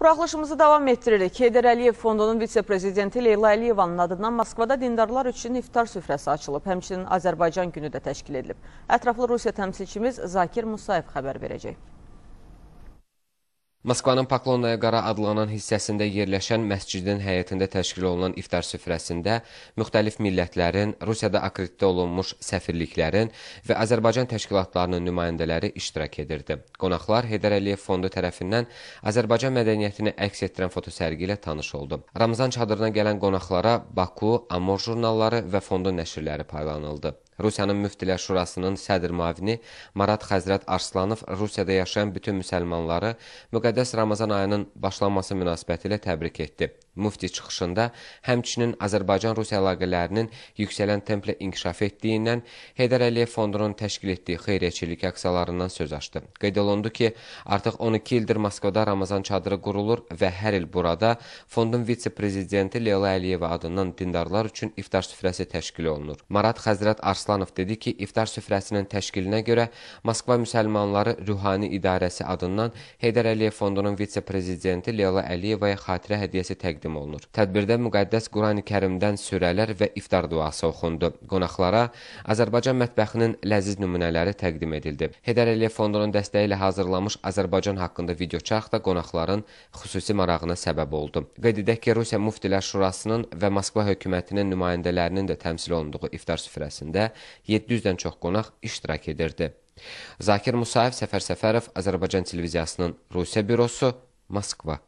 Buraxılışımızı davam etdiririk. Heydər Əliyev Fondunun vitse-prezidenti Leyla Əliyevanın adından Moskvada dindarlar üçün iftar süfrəsi açılıb. Həmçinin Azərbaycan günü də təşkil edilib. Ətraflı Rusiya təmsilçimiz Zakir Musayev xəbər verəcək. Moskvanın Paklonaya qara adlanan hissəsində yerləşən məscidin həyətində təşkil olunan iftar süfrəsində müxtəlif millətlərin, Rusiyada akreditə olunmuş səfirliklərin və Azərbaycan təşkilatlarının nümayəndələri iştirak edirdi. Qonaqlar Heydər Əliyev fondu tərəfindən Azərbaycan mədəniyyətini əks etdirən fotosərgi ilə tanış oldu. Ramazan çadırına gələn qonaqlara Baku, Amor jurnalları və fondun nəşrləri paylanıldı. Rusiyanın Müftilər Şurasının sədr mavini Marat Xəzrət Arslanov Rusiyada yaşayan bütün müsəlmanları müqəddəs Ramazan ayının başlanması münasibətilə təbrik etdi. Mufti çıxışında həmçinin Azərbaycan-Rusiya əlaqələrinin yüksələn templə inkişaf etdiyindən Heydər Əliyev fondunun təşkil etdiyi xeyriyyəçilik aksiyalarından söz açdı. Qeyd olundu ki, artıq 12 ildir Moskvada Ramazan çadırı qurulur və hər il burada fondun vitse-prezidenti Leyla Əliyeva adından dindarlar üçün iftar süfrəsi təşkil olunur. Marat Xəzrət Arslanov dedi ki, iftar süfrəsinin təşkilinə görə Moskva müsəlmanları Ruhani İdarəsi adından Heydər Əliyev fondunun vitse-prezidenti Leyla Əliyevaya xatirə hədiyyəsi təqdim təqdim olunur. Tədbirdə müqəddəs Qurani-Kərimdən surələr və iftar duası oxundu. Qonaqlara Azərbaycan mətbəxinin ləziz nümunələri təqdim edildi. Heydər Əliyev fondunun dəstəyi ilə hazırlanmış Azərbaycan haqqında videoçarx da qonaqların xüsusi marağına səbəb oldu. Qeyd edək ki, Rusiya Muftilər Şurasının və Moskva hökumətinin nümayəndələrinin də təmsil olunduğu iftar süfrəsində 700-dən çox qonaq iştirak edirdi. Zakir Musayev, Səfər Səfərov, Azərbaycan televiziyasının Rusiya bürosu, Moskva.